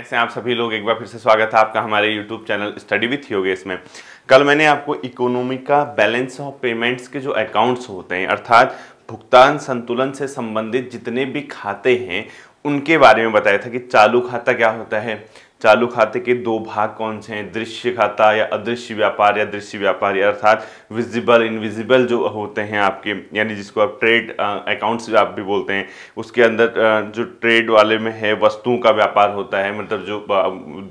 कैसे आप सभी लोग एक बार फिर से स्वागत है आपका हमारे YouTube चैनल स्टडी विथ योगे इसमें कल मैंने आपको इकोनॉमी का बैलेंस ऑफ पेमेंट्स के जो अकाउंट्स होते हैं अर्थात भुगतान संतुलन से संबंधित जितने भी खाते हैं उनके बारे में बताया था कि चालू खाता क्या होता है चालू खाते के दो भाग कौन से हैं दृश्य खाता या अदृश्य व्यापार या दृश्य व्यापार अर्थात विजिबल इनविजिबल जो होते हैं आपके यानी जिसको आप ट्रेड अकाउंट्स आप भी बोलते हैं उसके अंदर जो ट्रेड वाले में है वस्तुओं का व्यापार होता है मतलब जो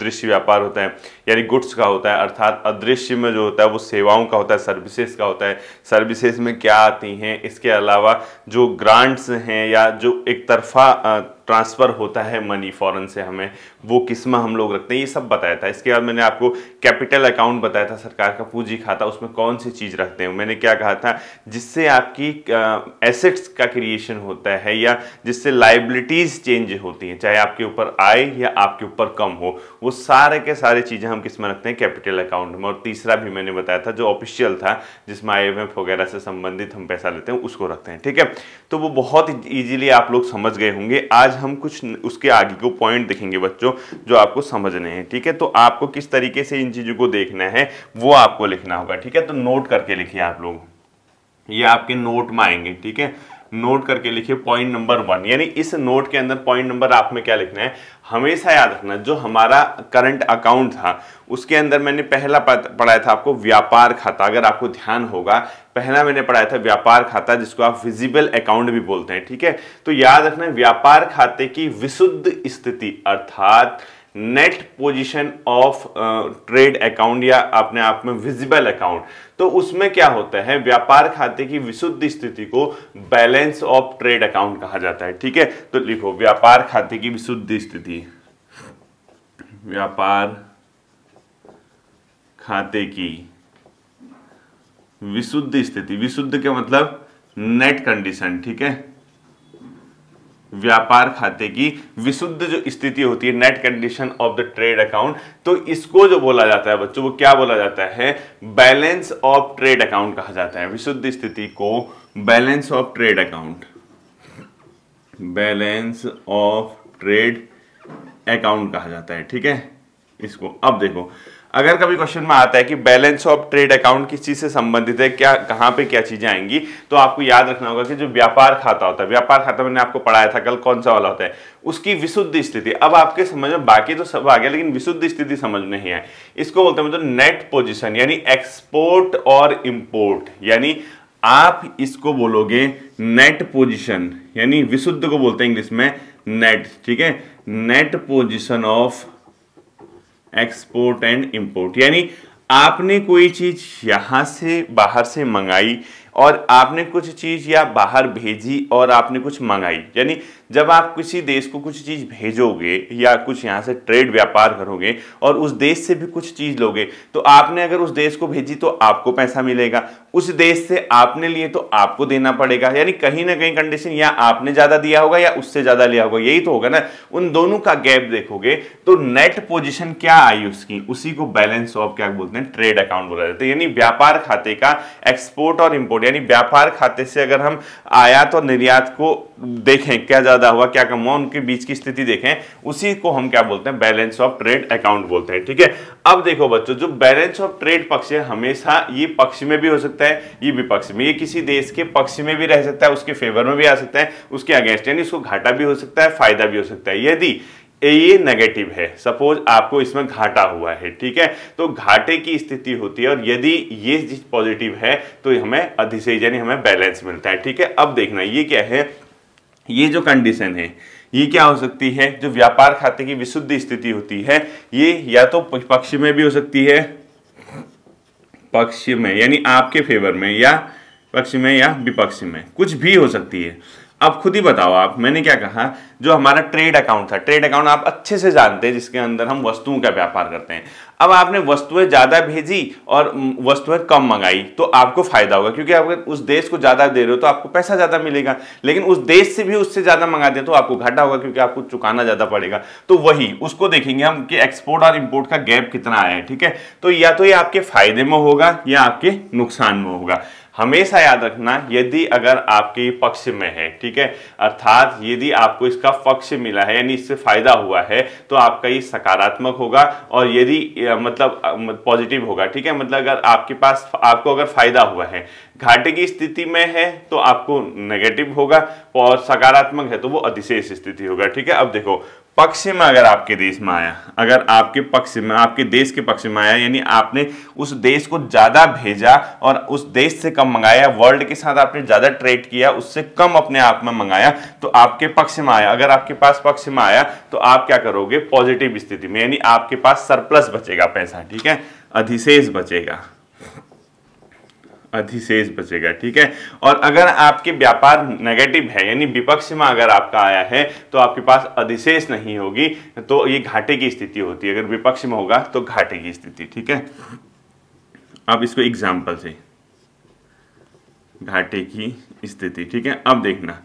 दृश्य व्यापार होता है यानी गुड्स का होता है अर्थात अदृश्य में जो होता है वो सेवाओं का होता है सर्विसेज का होता है सर्विसेज में क्या आती हैं इसके अलावा जो ग्रांट्स हैं या जो एक तरफा ट्रांसफ़र होता है मनी फ़ॉरन से हमें वो किस्म हम लोग रखते हैं ये सब बताया था इसके बाद मैंने आपको कैपिटल अकाउंट बताया था सरकार का पूंजी खाता उसमें कौन सी चीज़ रखते हैं मैंने क्या कहा था जिससे आपकी एसेट्स का क्रिएशन होता है या जिससे लाइबिलिटीज़ चेंज होती हैं चाहे आपके ऊपर आए या आपके ऊपर कम हो वो सारे के सारे चीज़ें हम किसमें रखते हैं कैपिटल अकाउंट में और तीसरा भी मैंने बताया था जो ऑफिशियल था जिसमें आई वगैरह से संबंधित हम पैसा लेते हैं उसको रखते हैं ठीक है तो वो बहुत ईजिली आप लोग समझ गए होंगे आज हम कुछ उसके आगे को पॉइंट देखेंगे बच्चों जो आपको समझने हैं ठीक है तो आपको किस तरीके से इन चीज़ों को देखना है वो आपको लिखना होगा ठीक है तो नोट करके लिखिए आप लोग ये आपके नोट में आएंगे ठीक है नोट करके लिखिए पॉइंट नंबर वन यानी इस नोट के अंदर पॉइंट नंबर आप में क्या लिखना है हमेशा याद रखना जो हमारा करंट अकाउंट था उसके अंदर मैंने पहला पढ़ाया था आपको व्यापार खाता अगर आपको ध्यान होगा पहला मैंने पढ़ाया था व्यापार खाता जिसको आप विजिबल अकाउंट भी बोलते हैं ठीक है तो याद रखना व्यापार खाते की विशुद्ध स्थिति अर्थात net position of trade account या अपने आप में विजिबल अकाउंट तो उसमें क्या होता है व्यापार खाते की विशुद्ध स्थिति को बैलेंस ऑफ ट्रेड अकाउंट कहा जाता है ठीक है तो लिखो व्यापार खाते की विशुद्ध स्थिति व्यापार खाते की विशुद्ध स्थिति विशुद्ध के मतलब नेट कंडीशन ठीक है व्यापार खाते की विशुद्ध जो स्थिति होती है net condition of the trade account तो इसको जो बोला जाता है बच्चों वो क्या बोला जाता है बैलेंस ऑफ ट्रेड अकाउंट कहा जाता है विशुद्ध स्थिति को balance of trade account balance of trade account कहा जाता है ठीक है इसको अब देखो अगर कभी क्वेश्चन में आता है कि बैलेंस ऑफ ट्रेड अकाउंट किस चीज़ से संबंधित है क्या कहाँ पे क्या चीज़ें आएंगी तो आपको याद रखना होगा कि जो व्यापार खाता होता है व्यापार खाता मैंने आपको पढ़ाया था कल कौन सा वाला होता है उसकी विशुद्ध स्थिति अब आपके समझ में बाकी तो सब आ गया लेकिन विशुद्ध स्थिति समझ में नहीं आए इसको बोलते हैं मतलब तो नेट पोजिशन यानी एक्सपोर्ट और इम्पोर्ट यानी आप इसको बोलोगे नेट पोजिशन यानी विशुद्ध को बोलते हैं इंग्लिश में नेट ठीक है net position of export and import यानी आपने कोई चीज़ यहाँ से बाहर से मंगाई और आपने कुछ चीज़ या बाहर भेजी और आपने कुछ मंगाई यानी जब आप किसी देश को कुछ चीज़ भेजोगे या कुछ यहाँ से ट्रेड व्यापार करोगे और उस देश से भी कुछ चीज़ लोगे तो आपने अगर उस देश को भेजी तो आपको पैसा मिलेगा उस देश से आपने लिए तो आपको देना पड़ेगा यानी कहीं ना कहीं कंडीशन या आपने ज़्यादा दिया होगा या उससे ज़्यादा लिया होगा यही तो होगा ना उन दोनों का गैप देखोगे तो नेट पोजिशन क्या आई उसकी उसी को बैलेंस ऑफ क्या बोलते हैं ट्रेड अकाउंट बोला जाता है यानी व्यापार खाते का एक्सपोर्ट और इम्पोर्ट यानी व्यापार खाते से अगर हम आयात और निर्यात को देखें क्या ज़्यादा ज़्यादा हुआ क्या कम हुआ उनके बीच की स्थिति देखें उसी को हम क्या बोलते हैं बैलेंस ऑफ ट्रेड अकाउंट बोलते हैं ठीक है अब देखो बच्चों जो बैलेंस ऑफ ट्रेड पक्ष है हमेशा ये पक्ष में भी हो सकता है ये विपक्ष में ये किसी देश के पक्ष में भी रह सकता है उसके फेवर में भी आ सकता है उसके अगेंस्ट यानी उसको घाटा भी हो सकता है फायदा भी हो सकता है यदि ये नेगेटिव है सपोज आपको इसमें घाटा हुआ है ठीक है तो घाटे की स्थिति होती है और यदि ये पॉजिटिव है तो हमें अधिशेष यानी हमें बैलेंस मिलता है ठीक है अब देखना ये क्या है ये जो कंडीशन है ये क्या हो सकती है जो व्यापार खाते की विशुद्ध स्थिति होती है ये या तो पक्ष में भी हो सकती है पक्ष में यानी आपके फेवर में या पक्ष में या विपक्ष में कुछ भी हो सकती है अब खुद ही बताओ आप मैंने क्या कहा जो हमारा ट्रेड अकाउंट था ट्रेड अकाउंट आप अच्छे से जानते हैं जिसके अंदर हम वस्तुओं का व्यापार करते हैं अब आपने वस्तुएं ज़्यादा भेजी और वस्तुएं कम मंगाई तो आपको फायदा होगा क्योंकि अगर उस देश को ज़्यादा दे रहे हो तो आपको पैसा ज़्यादा मिलेगा लेकिन उस देश से भी उससे ज़्यादा मंगा दे तो आपको घाटा होगा क्योंकि आपको चुकाना ज़्यादा पड़ेगा तो वही उसको देखेंगे हम कि एक्सपोर्ट और इम्पोर्ट का गैप कितना आया है ठीक है तो या तो ये आपके फायदे में होगा या आपके नुकसान में होगा हमेशा याद रखना यदि अगर आपके पक्ष में है ठीक है अर्थात यदि आपको इसका पक्ष मिला है यानी इससे फायदा हुआ है तो आपका ये सकारात्मक होगा और यदि मतलब पॉजिटिव होगा ठीक है मतलब अगर आपके पास आपको अगर फायदा हुआ है घाटे की स्थिति में है तो आपको नेगेटिव होगा और सकारात्मक है तो वो अधिशेष स्थिति होगा ठीक है अब देखो पक्ष में अगर आपके देश में आया अगर आपके पक्ष में आपके देश के पक्ष में आया यानी आपने उस देश को ज़्यादा भेजा और उस देश से कम मंगाया वर्ल्ड के साथ आपने ज़्यादा ट्रेड किया उससे कम अपने आप में मंगाया तो आपके पक्ष में आया अगर आपके पास पक्ष में आया तो आप क्या करोगे पॉजिटिव स्थिति में यानी आपके पास सरप्लस बचेगा पैसा ठीक है अधिशेष बचेगा अधिशेष बचेगा ठीक है और अगर आपके व्यापार नेगेटिव है यानी विपक्ष में अगर आपका आया है तो आपके पास अधिशेष नहीं होगी तो ये घाटे की स्थिति होती है अगर विपक्ष में होगा तो घाटे की स्थिति ठीक है अब इसको एग्जाम्पल से घाटे की स्थिति ठीक है अब देखना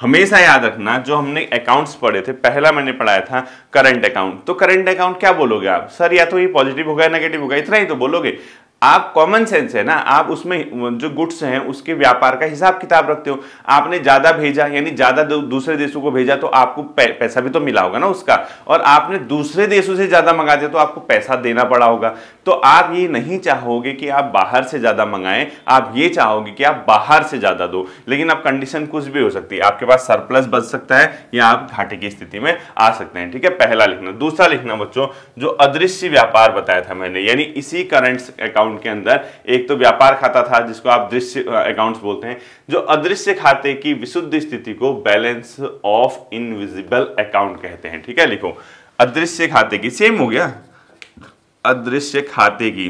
हमेशा याद रखना जो हमने अकाउंट्स पढ़े थे पहला मैंने पढ़ाया था करंट अकाउंट तो करंट अकाउंट क्या बोलोगे आप सर या तो ये पॉजिटिव होगा या नेगेटिव होगा इतना ही तो बोलोगे आप कॉमन सेंस है ना आप उसमें जो गुड्स हैं उसके व्यापार का हिसाब किताब रखते हो आपने ज़्यादा भेजा यानी ज़्यादा दूसरे देशों को भेजा तो आपको पैसा भी तो मिला होगा ना उसका और आपने दूसरे देशों से ज़्यादा मंगा दिया तो आपको पैसा देना पड़ा होगा तो आप ये नहीं चाहोगे कि आप बाहर से ज़्यादा मंगाएं आप ये चाहोगे कि आप बाहर से ज़्यादा दो लेकिन अब कंडीशन कुछ भी हो सकती है आपके पास सरप्लस बच सकता है या आप घाटे की स्थिति में आ सकते हैं ठीक है पहला लिखना दूसरा लिखना बच्चों जो अदृश्य व्यापार बताया था मैंने यानी इसी करंट अकाउंट अकाउंट के अंदर एक तो व्यापार खाता था जिसको आप दृश्य अकाउंट्स बोलते हैं जो अदृश्य खाते की विशुद्ध स्थिति को बैलेंस ऑफ इनविजिबल अकाउंट कहते हैं ठीक है लिखो अदृश्य खाते की सेम हो गया अदृश्य खाते की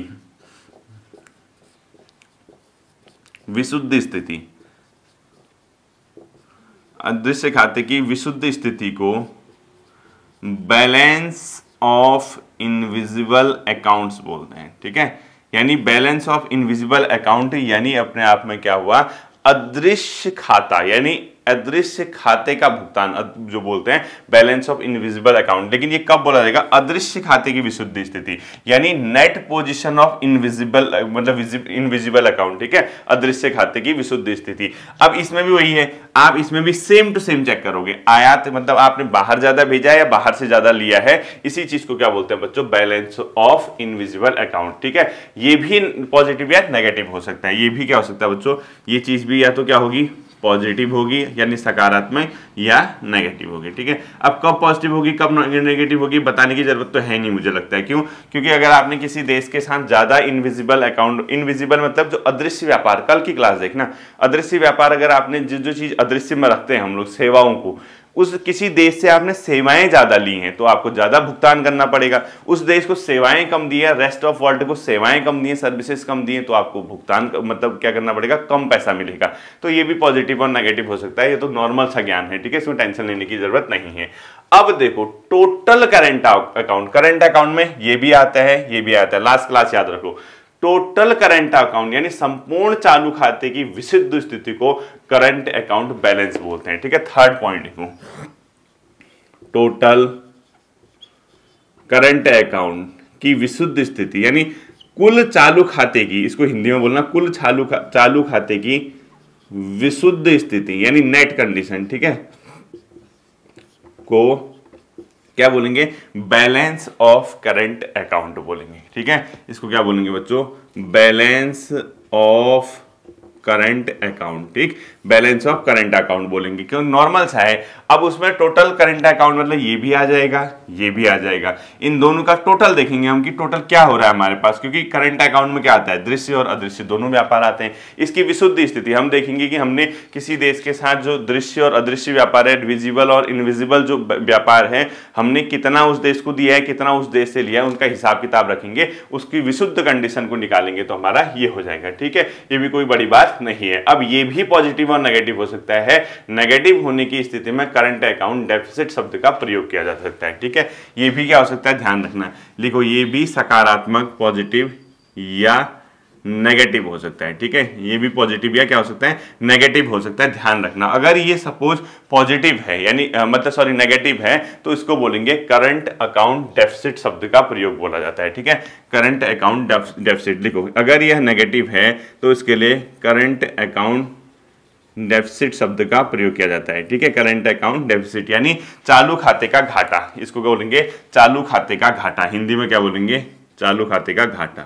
विशुद्ध स्थिति अदृश्य खाते की विशुद्ध स्थिति को बैलेंस ऑफ इनविजिबल अकाउंट्स बोलते हैं ठीक है यानी बैलेंस ऑफ इनविजिबल अकाउंट यानी अपने आप में क्या हुआ अदृश्य खाता यानी अदृश्य खाते का भुगतान जो बोलते हैं बैलेंस ऑफ इनविजिबल अकाउंट लेकिन ये कब बोला जाएगा अदृश्य खाते की विशुद्ध स्थिति यानी नेट पोजिशन ऑफ इनविजिबल मतलब इनविजिबल अकाउंट ठीक है अदृश्य खाते की विशुद्ध स्थिति अब इसमें भी वही है आप इसमें भी सेम टू सेम चेक करोगे आयात मतलब आपने बाहर ज्यादा भेजा है या बाहर से ज्यादा लिया है इसी चीज को क्या बोलते हैं बच्चों बैलेंस ऑफ इनविजिबल अकाउंट ठीक है ये भी पॉजिटिव या नेगेटिव हो सकता है ये भी क्या हो सकता है बच्चों ये चीज भी या तो क्या होगी पॉजिटिव होगी यानी सकारात्मक या नेगेटिव होगी ठीक है अब कब पॉजिटिव होगी कब नेगेटिव होगी बताने की जरूरत तो है नहीं मुझे लगता है क्यों क्योंकि अगर आपने किसी देश के साथ ज़्यादा इनविजिबल अकाउंट इनविजिबल मतलब जो अदृश्य व्यापार कल की क्लास देखना अदृश्य व्यापार अगर आपने जो जो चीज़ अदृश्य में रखते हैं हम लोग सेवाओं को उस किसी देश से आपने सेवाएं ज़्यादा ली हैं तो आपको ज़्यादा भुगतान करना पड़ेगा उस देश को सेवाएं कम दी है रेस्ट ऑफ वर्ल्ड को सेवाएं कम दी है सर्विसेज कम दी तो आपको भुगतान मतलब क्या करना पड़ेगा कम पैसा मिलेगा तो ये भी पॉजिटिव और नेगेटिव हो सकता है ये तो नॉर्मल सा ज्ञान है ठीक है इसमें टेंशन लेने की जरूरत नहीं है अब देखो total current account current account में ये भी आता है ये भी आता है लास्ट क्लास याद रखो टोटल करंट अकाउंट यानी संपूर्ण चालू खाते की विशुद्ध स्थिति को करंट अकाउंट बैलेंस बोलते हैं ठीक है थर्ड पॉइंट देखो टोटल करंट अकाउंट की विशुद्ध स्थिति यानी कुल चालू खाते की इसको हिंदी में बोलना कुल चालू खा, चालू खाते की विशुद्ध स्थिति यानी नेट कंडीशन ठीक है को क्या बोलेंगे बैलेंस ऑफ करंट अकाउंट बोलेंगे ठीक है इसको क्या बोलेंगे बच्चों बैलेंस ऑफ करंट अकाउंट ठीक बैलेंस ऑफ करंट अकाउंट बोलेंगे क्यों नॉर्मल सा है अब उसमें टोटल करंट अकाउंट मतलब ये भी आ जाएगा ये भी आ जाएगा इन दोनों का टोटल देखेंगे हम कि टोटल क्या हो रहा है हमारे पास क्योंकि करंट अकाउंट में क्या आता है दृश्य और अदृश्य दोनों व्यापार आते हैं इसकी विशुद्ध स्थिति हम देखेंगे कि हमने किसी देश के साथ जो दृश्य और अदृश्य व्यापार है विजिबल और इनविजिबल जो व्यापार है हमने कितना उस देश को दिया है कितना उस देश से लिया है उनका हिसाब किताब रखेंगे उसकी विशुद्ध कंडीशन को निकालेंगे तो हमारा ये हो जाएगा ठीक है ये भी कोई बड़ी बात नहीं है अब ये भी पॉजिटिव और नेगेटिव हो सकता है नेगेटिव होने की स्थिति में करंट अकाउंट डेफिसिट शब्द का प्रयोग किया जा सकता है ठीक है ये भी क्या हो सकता है ध्यान रखना लिखो ये भी सकारात्मक पॉजिटिव या नेगेटिव हो सकता है ठीक है ये भी पॉजिटिव या क्या हो सकता है नेगेटिव हो सकता है ध्यान रखना अगर ये सपोज पॉजिटिव है यानी मतलब सॉरी नेगेटिव है तो इसको बोलेंगे करंट अकाउंट डेफिसिट शब्द का प्रयोग बोला जाता है ठीक है करंट अकाउंट डेफिसिट लिखो अगर यह नेगेटिव है तो इसके लिए करंट अकाउंट डेफिसिट शब्द का प्रयोग किया जाता है ठीक है करंट अकाउंट डेफिसिट यानी चालू खाते का घाटा इसको क्या बोलेंगे चालू खाते का घाटा हिंदी में क्या बोलेंगे चालू खाते का घाटा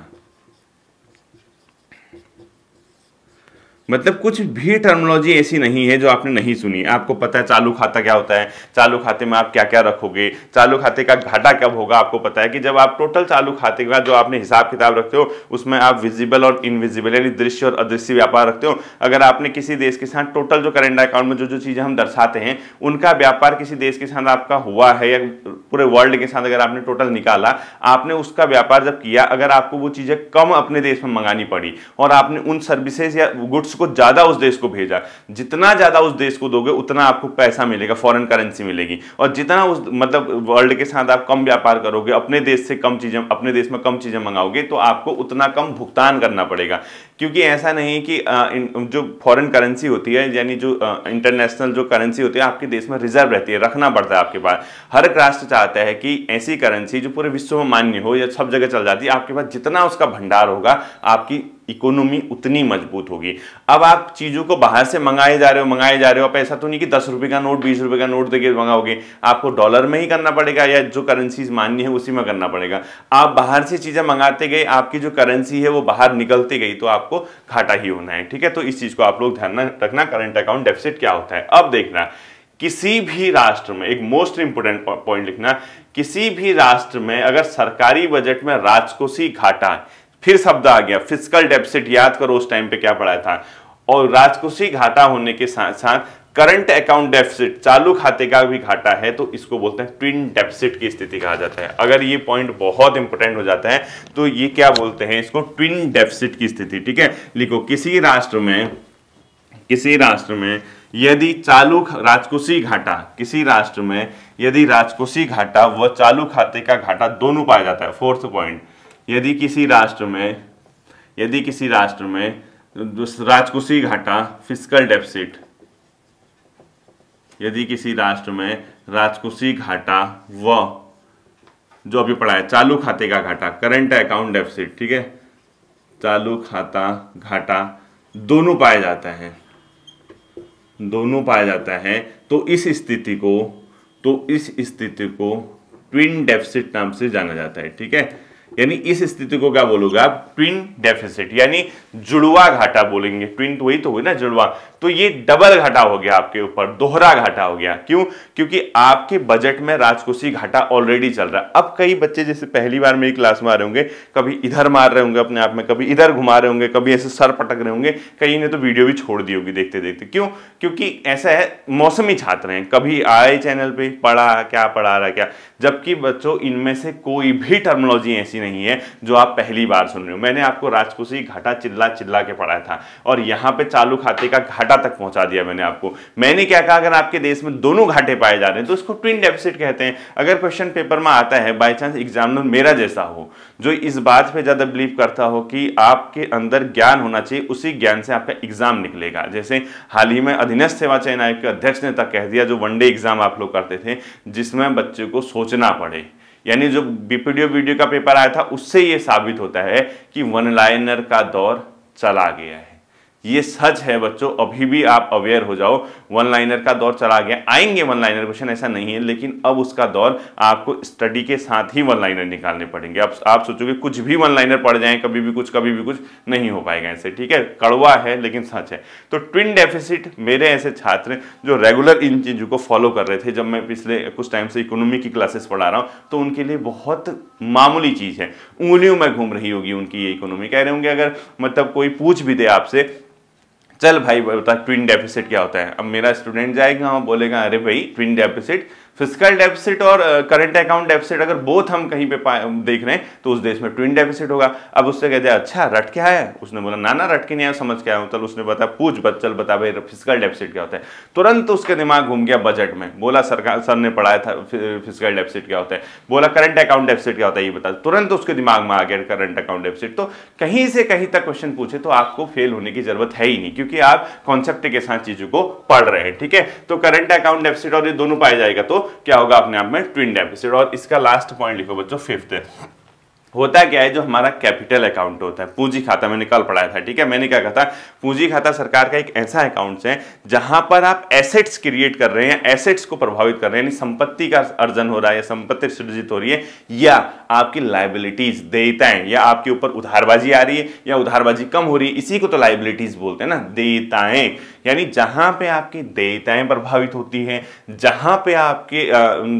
मतलब कुछ भी टर्मोलॉजी ऐसी नहीं है जो आपने नहीं सुनी आपको पता है चालू खाता क्या होता है चालू खाते में आप क्या क्या रखोगे चालू खाते का घाटा कब होगा आपको पता है कि जब आप टोटल चालू खाते का जो आपने हिसाब किताब रखते हो उसमें आप विजिबल और इनविजिबल यानी दृश्य और अदृश्य व्यापार रखते हो अगर आपने किसी देश के साथ टोटल जो करेंट अकाउंट में जो जो चीज़ें हम दर्शाते हैं उनका व्यापार किसी देश के साथ आपका हुआ है या पूरे वर्ल्ड के साथ अगर आपने टोटल निकाला आपने उसका व्यापार जब किया अगर आपको वो चीज़ें कम अपने देश में मंगानी पड़ी और आपने उन सर्विसेज या गुड्स जिसको ज़्यादा उस देश को भेजा जितना ज़्यादा उस देश को दोगे उतना आपको पैसा मिलेगा फॉरेन करेंसी मिलेगी और जितना उस मतलब वर्ल्ड के साथ आप कम व्यापार करोगे अपने देश से कम चीज़ें अपने देश में कम चीज़ें मंगाओगे तो आपको उतना कम भुगतान करना पड़ेगा क्योंकि ऐसा नहीं है कि जो फॉरेन करेंसी होती है यानी जो इंटरनेशनल जो करेंसी होती है आपके देश में रिजर्व रहती है रखना पड़ता है आपके पास हर एक राष्ट्र चाहता है कि ऐसी करेंसी जो पूरे विश्व में मान्य हो या सब जगह चल जाती है आपके पास जितना उसका भंडार होगा आपकी इकोनॉमी उतनी मजबूत होगी अब आप चीज़ों को बाहर से मंगाए जा रहे हो मंगाए जा रहे हो आप ऐसा तो नहीं कि दस रुपये का नोट बीस रुपये का नोट देकर मंगाओगे आपको डॉलर में ही करना पड़ेगा या जो करेंसी मान्य है उसी में करना पड़ेगा आप बाहर से चीज़ें मंगाते गए आपकी जो करेंसी है वो बाहर निकलती गई तो आप आपको घाटा ही होना है ठीक है तो इस चीज को आप लोग ध्यान रखना करंट अकाउंट डेफिसिट क्या होता है अब देखना किसी भी राष्ट्र में एक मोस्ट इंपोर्टेंट पॉइंट लिखना किसी भी राष्ट्र में अगर सरकारी बजट में राजकोषीय घाटा फिर शब्द आ गया फिजिकल डेफिसिट याद करो उस टाइम पे क्या पड़ा था और राजकोषीय घाटा होने के साथ साथ करंट अकाउंट डेफिसिट चालू खाते का भी घाटा है तो इसको बोलते हैं ट्विन डेफिसिट की स्थिति कहा जाता है अगर ये पॉइंट बहुत इंपॉर्टेंट हो जाता है तो ये क्या बोलते हैं इसको ट्विन डेफिसिट की स्थिति ठीक है लिखो किसी राष्ट्र में किसी राष्ट्र में यदि चालू राजकोषीय घाटा किसी राष्ट्र में यदि राजकोषीय घाटा व चालू खाते का घाटा दोनों पाया जाता है फोर्थ पॉइंट यदि किसी राष्ट्र में यदि किसी राष्ट्र में राजकोषीय घाटा फिजिकल डेफिसिट यदि किसी राष्ट्र में राजकोषीय घाटा व जो अभी पढ़ा है चालू खाते का घाटा करंट अकाउंट डेफिसिट ठीक है चालू खाता घाटा दोनों पाया जाता है दोनों पाया जाता है तो इस स्थिति को तो इस स्थिति को ट्विन डेफिसिट नाम से जाना जाता है ठीक है यानी इस स्थिति को क्या बोलोगे आप ट्विन डेफिसिट यानी जुड़वा घाटा बोलेंगे ट्विन तो वही तो हुई ना जुड़वा तो ये डबल घाटा हो गया आपके ऊपर दोहरा घाटा हो गया क्यों क्योंकि आपके बजट में राजकोषीय घाटा ऑलरेडी चल रहा है अब कई बच्चे जैसे पहली बार मेरी क्लास में आ रहे होंगे कभी इधर मार रहे होंगे अपने आप में कभी इधर घुमा रहे होंगे कभी ऐसे सर पटक रहे होंगे कई ने तो वीडियो भी छोड़ दी होगी देखते देखते क्यों क्योंकि ऐसा है मौसमी छात्र हैं कभी आए चैनल पर पढ़ा क्या पढ़ा रहा क्या जबकि बच्चों इनमें से कोई भी टर्मोलॉजी ऐसी नहीं है जो आप पहली बार सुन रहे हो मैंने आपको राजकोषीय घाटा चिल्ला चिल्ला चिल्ला के पढ़ाया था और यहां पे चालू खाते का घाटा तक पहुंचा दिया मैंने आपको मैंने क्या कहा अगर आपके देश में दोनों घाटे पाए जा रहे हैं तो उसको ट्विन डेफिसिट कहते हैं अगर क्वेश्चन पेपर में आता है बाई चांस एग्जामिनर मेरा जैसा हो जो इस बात पर ज़्यादा बिलीव करता हो कि आपके अंदर ज्ञान होना चाहिए उसी ज्ञान से आपका एग्जाम निकलेगा जैसे हाल ही में अधीनस्थ सेवा चयन आयोग के अध्यक्ष ने तक कह दिया जो वनडे एग्जाम आप लोग करते थे जिसमें बच्चे को सोचना पड़े यानी जो बीपीडीओ वीडियो का पेपर आया था उससे ये साबित होता है कि वन लाइनर का दौर चला गया है ये सच है बच्चों अभी भी आप अवेयर हो जाओ वन लाइनर का दौर चला गया आएंगे वन लाइनर क्वेश्चन ऐसा नहीं है लेकिन अब उसका दौर आपको स्टडी के साथ ही वन लाइनर निकालने पड़ेंगे आप आप सोचोगे कुछ भी वन लाइनर पढ़ जाए कभी भी कुछ कभी भी कुछ नहीं हो पाएगा ऐसे ठीक है कड़वा है लेकिन सच है तो ट्विन डेफिसिट मेरे ऐसे छात्र जो रेगुलर इन चीज़ों को फॉलो कर रहे थे जब मैं पिछले कुछ टाइम से इकोनॉमी की क्लासेस पढ़ा रहा हूँ तो उनके लिए बहुत मामूली चीज़ है उंगलियों में घूम रही होगी उनकी ये इकोनॉमी कह रहे होंगे अगर मतलब कोई पूछ भी दे आपसे चल भाई बता ट्विन डेफिसिट क्या होता है अब मेरा स्टूडेंट जाएगा और बोलेगा अरे भाई ट्विन डेफिसिट फिजिकल डेफिसिट और करंट अकाउंट डेफिसिट अगर बोथ हम कहीं पे देख रहे हैं तो उस देश में ट्विन डेफिसिट होगा अब उससे कहते हैं अच्छा रट के आया उसने बोला नाना रट के नहीं आया समझ के आया चल उसने बताया पूछ बच चल बता भाई फिजिकल डेफिसिट क्या होता है तुरंत उसके दिमाग घूम गया बजट में बोला सरकार सर ने पढ़ाया था फिजिकल डेफिसिट क्या होता है बोला करंट अकाउंट डेफिसिट क्या होता है ये बता तुरंत उसके दिमाग में आ गया करंट अकाउंट डेफिसिट तो कहीं से कहीं तक क्वेश्चन पूछे तो आपको फेल होने की जरूरत है ही नहीं क्योंकि आप कॉन्सेप्ट के साथ चीजों को पढ़ रहे हैं ठीक है तो करंट अकाउंट डेफिसिट और ये दोनों पाया जाएगा तो क्या होगा अपने आप में ट्विन डेफिसिट और इसका लास्ट पॉइंट लिखो बच्चों फिफ्थ होता क्या है जो हमारा कैपिटल अकाउंट होता है पूंजी खाता मैंने कल पढ़ाया था ठीक है मैंने क्या कहा था पूंजी खाता सरकार का एक ऐसा अकाउंट है जहां पर आप एसेट्स क्रिएट कर रहे हैं एसेट्स को प्रभावित कर रहे हैं यानी संपत्ति का अर्जन हो रहा है या संपत्ति सृजित हो रही है या आपकी लाइबिलिटीज देयताएं या आपके ऊपर उधारबाजी आ रही है या उधारबाजी कम हो रही है इसी को तो लाइबिलिटीज बोलते हैं ना देताएं यानी जहां पे आपकी देयताएं प्रभावित होती हैं जहां पे आपके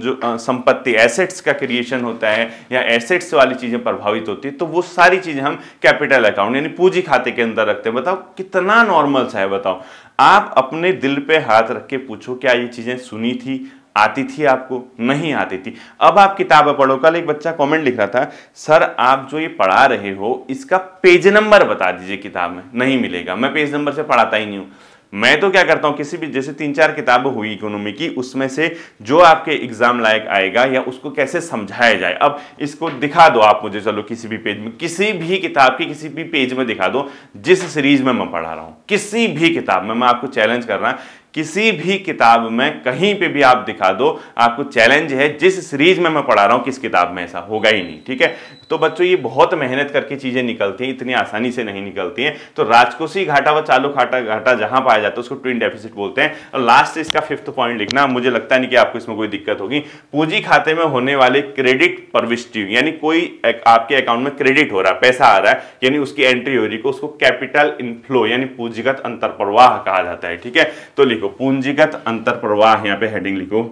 जो संपत्ति एसेट्स का क्रिएशन होता है या एसेट्स वाली चीज़ें प्रभावित होती है तो वो सारी चीज़ें हम कैपिटल अकाउंट यानी पूंजी खाते के अंदर रखते हैं बताओ कितना नॉर्मल सा है बताओ आप अपने दिल पे हाथ रख के पूछो क्या ये चीज़ें सुनी थी आती थी आपको नहीं आती थी अब आप किताबें पढ़ो कल एक बच्चा कमेंट लिख रहा था सर आप जो ये पढ़ा रहे हो इसका पेज नंबर बता दीजिए किताब में नहीं मिलेगा मैं पेज नंबर से पढ़ाता ही नहीं हूँ मैं तो क्या करता हूँ किसी भी जैसे तीन चार किताब हुई इकोनॉमी की उसमें से जो आपके एग्जाम लायक आएगा या उसको कैसे समझाया जाए अब इसको दिखा दो आप मुझे चलो किसी भी पेज में किसी भी किताब की किसी भी पेज में दिखा दो जिस सीरीज में मैं पढ़ा रहा हूँ किसी भी किताब में मैं आपको चैलेंज कर रहा हूँ किसी भी किताब में कहीं पे भी आप दिखा दो आपको चैलेंज है जिस सीरीज में मैं पढ़ा रहा हूँ किस किताब में ऐसा होगा ही नहीं ठीक है तो बच्चों ये बहुत मेहनत करके चीज़ें निकलती हैं इतनी आसानी से नहीं निकलती हैं तो राजकोसी घाटा व चालू घाटा घाटा जहाँ पाया जाता है उसको ट्विन डेफिसिट बोलते हैं और लास्ट इसका फिफ्थ पॉइंट लिखना मुझे लगता नहीं कि आपको इसमें कोई दिक्कत होगी पूंजी खाते में होने वाले क्रेडिट प्रविष्टि यानी कोई आपके अकाउंट में क्रेडिट हो रहा है पैसा आ रहा है यानी उसकी एंट्री हो रही है उसको कैपिटल इनफ्लो यानी पूंजीगत अंतरप्रवाह कहा जाता है ठीक है तो लिखो पूंजीगत अंतर प्रवाह यहां पे हेडिंग लिखो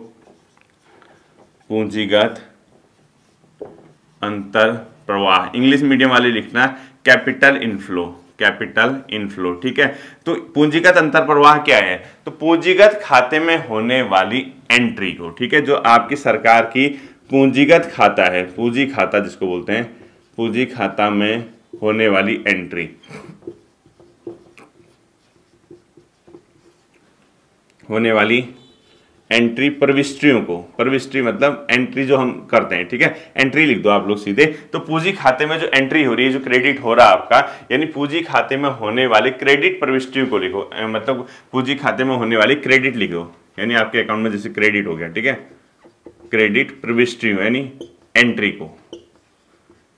पूंजीगत अंतर प्रवाह इंग्लिश मीडियम वाले लिखना कैपिटल इनफ्लो कैपिटल इनफ्लो ठीक है तो पूंजीगत अंतर प्रवाह क्या है तो पूंजीगत खाते में होने वाली एंट्री को ठीक है जो आपकी सरकार की पूंजीगत खाता है पूंजी खाता जिसको बोलते हैं पूंजी खाता में होने वाली एंट्री होने वाली एंट्री प्रविष्टियों को प्रविष्टि मतलब एंट्री जो हम करते हैं ठीक है एंट्री लिख दो आप लोग सीधे तो पूंजी खाते में जो एंट्री हो रही है जो क्रेडिट हो रहा है आपका यानी पूंजी खाते में होने वाले क्रेडिट प्रविष्टियों को लिखो मतलब पूंजी खाते में होने वाली क्रेडिट लिखो यानी आपके अकाउंट में जैसे क्रेडिट हो गया ठीक है क्रेडिट प्रविष्टियों यानी एंट्री को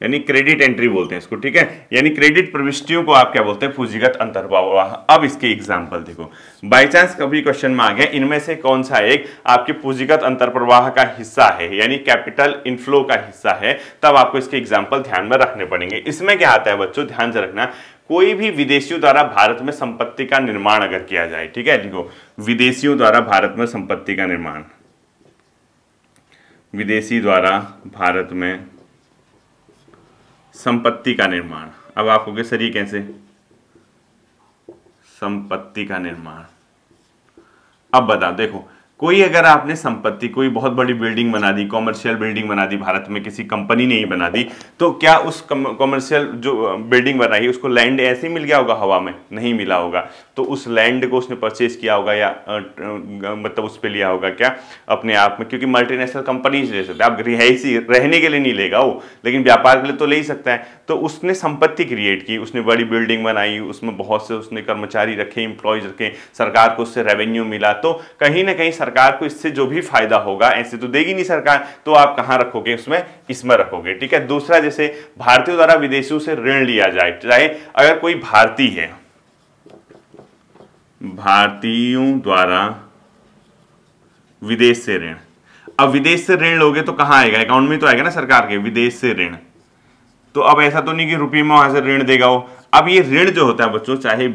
यानी क्रेडिट एंट्री बोलते हैं इसको ठीक है यानी क्रेडिट प्रविष्टियों को आप क्या बोलते हैं पूंजीगत अंतर्वाह अब इसके एग्जाम्पल देखो बाय चांस कभी क्वेश्चन में आ गया इनमें से कौन सा एक आपके पूंजीगत अंतर्प्रवाह का हिस्सा है यानी कैपिटल इनफ्लो का हिस्सा है तब आपको इसके एग्जाम्पल ध्यान में रखने पड़ेंगे इसमें क्या आता है बच्चों ध्यान से रखना कोई भी विदेशियों द्वारा भारत में संपत्ति का निर्माण अगर किया जाए ठीक है देखो विदेशियों द्वारा भारत में संपत्ति का निर्माण विदेशी द्वारा भारत में संपत्ति का निर्माण अब आप कहोगे सर ये कैसे संपत्ति का निर्माण अब बता देखो कोई अगर आपने संपत्ति कोई बहुत बड़ी बिल्डिंग बना दी कॉमर्शियल बिल्डिंग बना दी भारत में किसी कंपनी ने ही बना दी तो क्या उस कॉमर्शियल जो बिल्डिंग बनाई उसको लैंड ऐसे ही मिल गया होगा हवा में नहीं मिला होगा तो उस लैंड को उसने परचेज किया होगा या मतलब उस पर लिया होगा क्या अपने आप में क्योंकि मल्टीनेशनल कंपनीज ले सकते आप रिहायशी रहने के लिए नहीं लेगा वो लेकिन व्यापार के लिए तो ले ही सकता है तो उसने संपत्ति क्रिएट की उसने बड़ी बिल्डिंग बनाई उसमें बहुत से उसने कर्मचारी रखे इंप्लॉयज रखे सरकार को उससे रेवेन्यू मिला तो कहीं ना कहीं सरकार को इससे जो भी फायदा होगा ऐसे तो देगी नहीं सरकार तो आप कहां रखोगे उसमें इसमें रखोगे ठीक है दूसरा जैसे भारतीयों द्वारा विदेशियों से ऋण लिया जाए चाहे अगर कोई भारतीय है भारतीयों द्वारा विदेश से ऋण अब विदेश से ऋण लोगे तो कहां आएगा अकाउंट में तो आएगा ना सरकार के विदेश से ऋण तो अब ऐसा तो नहीं कि रुपये में वहां से ऋण देगा वो अब ये ऋण जो होता है बच्चों चाहे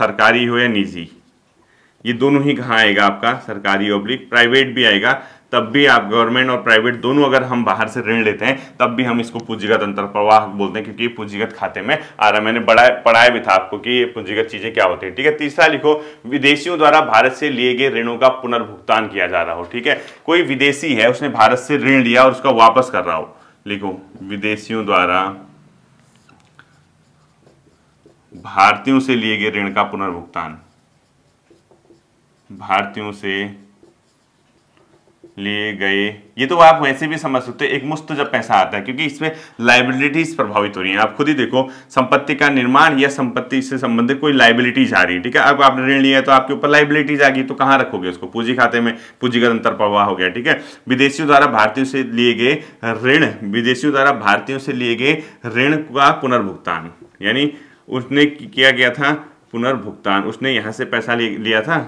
सरकारी हो या निजी ये दोनों ही कहाँ आएगा आपका सरकारी ऑब्लिक प्राइवेट भी आएगा तब भी आप गवर्नमेंट और प्राइवेट दोनों अगर हम बाहर से ऋण लेते हैं तब भी हम इसको पूंजीगत अंतर प्रवाह बोलते हैं क्योंकि पूंजीगत खाते में आ रहा मैंने बड़ा पढ़ाया भी था आपको कि ये पूंजीगत चीजें क्या होती है ठीक है तीसरा लिखो विदेशियों द्वारा भारत से लिए गए ऋणों का पुनर्भुगतान किया जा रहा हो ठीक है कोई विदेशी है उसने भारत से ऋण लिया और उसका वापस कर रहा हो लिखो विदेशियों द्वारा भारतीयों से लिए गए ऋण का पुनर्भुगतान भारतीयों से लिए गए ये तो आप वैसे भी समझ सकते हो एक मुस्त जब पैसा आता है क्योंकि इसमें लाइबिलिटीज प्रभावित हो रही हैं आप खुद ही देखो संपत्ति का निर्माण या संपत्ति से संबंधित कोई लाइबिलिटीज आ रही है ठीक है अब आपने ऋण लिया है तो आपके ऊपर लाइबिलिटीज आ गई तो कहाँ रखोगे उसको पूंजी खाते में पूंजीगत अंतर प्रवाह हो गया ठीक है विदेशियों द्वारा भारतीयों से लिए गए ऋण विदेशियों द्वारा भारतीयों से लिए गए ऋण का पुनर्भुगतान यानी उसने किया गया था पुनर्भुगतान उसने यहाँ से पैसा लिया था